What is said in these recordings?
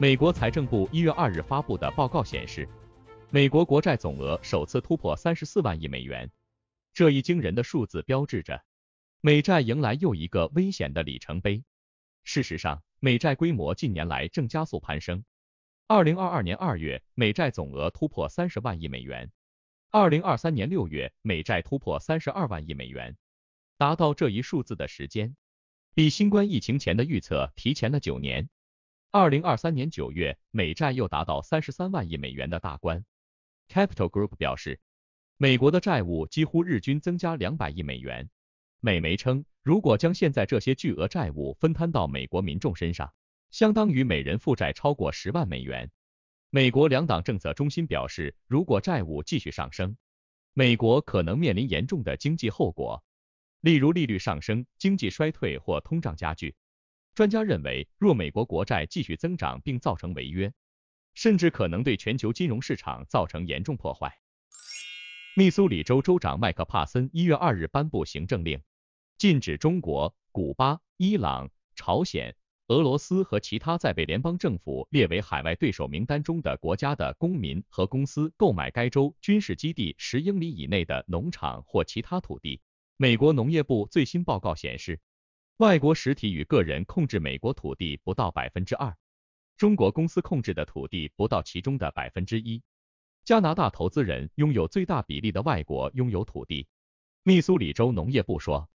美国财政部一月二日发布的报告显示，美国国债总额首次突破三十四万亿美元，这一惊人的数字标志着美债迎来又一个危险的里程碑。事实上，美债规模近年来正加速攀升。二零二二年二月，美债总额突破三十万亿美元；二零二三年六月，美债突破三十二万亿美元。达到这一数字的时间，比新冠疫情前的预测提前了九年。二零二三年九月，美债又达到三十三万亿美元的大关。Capital Group 表示，美国的债务几乎日均增加两百亿美元。美媒称，如果将现在这些巨额债务分摊到美国民众身上，相当于每人负债超过十万美元。美国两党政策中心表示，如果债务继续上升，美国可能面临严重的经济后果，例如利率上升、经济衰退或通胀加剧。专家认为，若美国国债继续增长并造成违约，甚至可能对全球金融市场造成严重破坏。密苏里州州长麦克帕森一月二日颁布行政令，禁止中国、古巴、伊朗、朝鲜、俄罗斯和其他在被联邦政府列为海外对手名单中的国家的公民和公司购买该州军事基地十英里以内的农场或其他土地。美国农业部最新报告显示。外国实体与个人控制美国土地不到百分之二，中国公司控制的土地不到其中的百分之一。加拿大投资人拥有最大比例的外国拥有土地。密苏里州农业部说，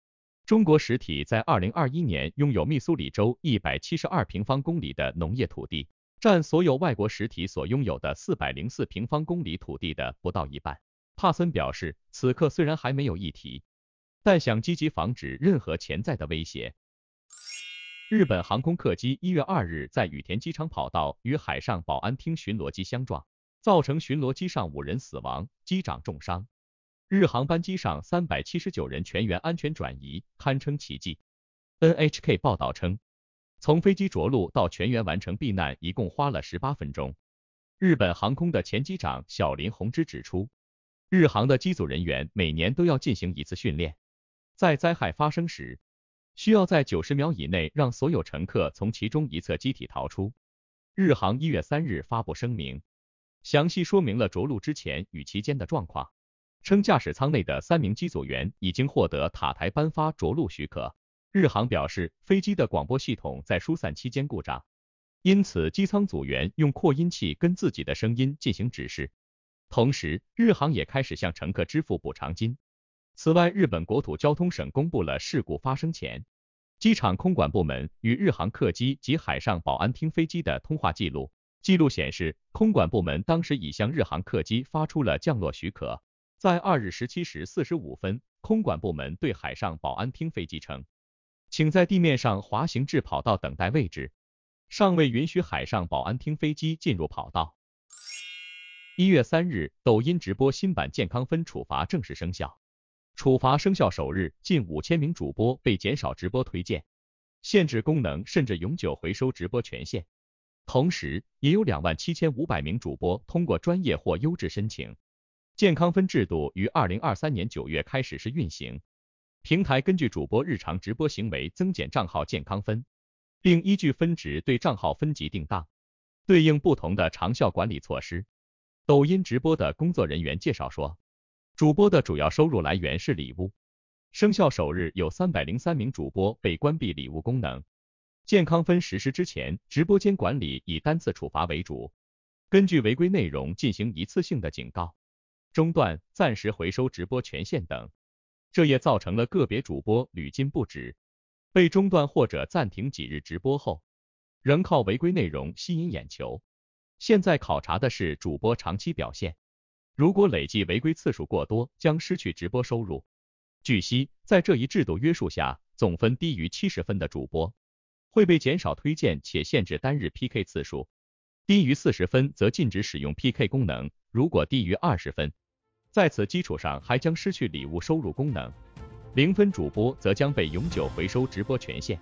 中国实体在二零二一年拥有密苏里州一百七十二平方公里的农业土地，占所有外国实体所拥有的四百零四平方公里土地的不到一半。帕森表示，此刻虽然还没有议题。但想积极防止任何潜在的威胁。日本航空客机一月二日在羽田机场跑道与海上保安厅巡逻机相撞，造成巡逻机上五人死亡，机长重伤。日航班机上三百七十九人全员安全转移，堪称奇迹。NHK 报道称，从飞机着陆到全员完成避难，一共花了十八分钟。日本航空的前机长小林宏之指出，日航的机组人员每年都要进行一次训练。在灾害发生时，需要在九十秒以内让所有乘客从其中一侧机体逃出。日航一月三日发布声明，详细说明了着陆之前与其间的状况，称驾驶舱内的三名机组员已经获得塔台颁发着陆许可。日航表示，飞机的广播系统在疏散期间故障，因此机舱组员用扩音器跟自己的声音进行指示。同时，日航也开始向乘客支付补偿金。此外，日本国土交通省公布了事故发生前，机场空管部门与日航客机及海上保安厅飞机的通话记录。记录显示，空管部门当时已向日航客机发出了降落许可。在二日十七时四十五分，空管部门对海上保安厅飞机称，请在地面上滑行至跑道等待位置，尚未允许海上保安厅飞机进入跑道。一月三日，抖音直播新版健康分处罚正式生效。处罚生效首日，近五千名主播被减少直播推荐、限制功能，甚至永久回收直播权限。同时，也有两万七千五百名主播通过专业或优质申请。健康分制度于二零二三年九月开始试运行，平台根据主播日常直播行为增减账号健康分，并依据分值对账号分级定档，对应不同的长效管理措施。抖音直播的工作人员介绍说。主播的主要收入来源是礼物，生效首日有三百零三名主播被关闭礼物功能。健康分实施之前，直播间管理以单次处罚为主，根据违规内容进行一次性的警告、中断、暂时回收直播权限等。这也造成了个别主播屡禁不止，被中断或者暂停几日直播后，仍靠违规内容吸引眼球。现在考察的是主播长期表现。如果累计违规次数过多，将失去直播收入。据悉，在这一制度约束下，总分低于七十分的主播会被减少推荐且限制单日 PK 次数，低于四十分则禁止使用 PK 功能。如果低于二十分，在此基础上还将失去礼物收入功能。零分主播则将被永久回收直播权限。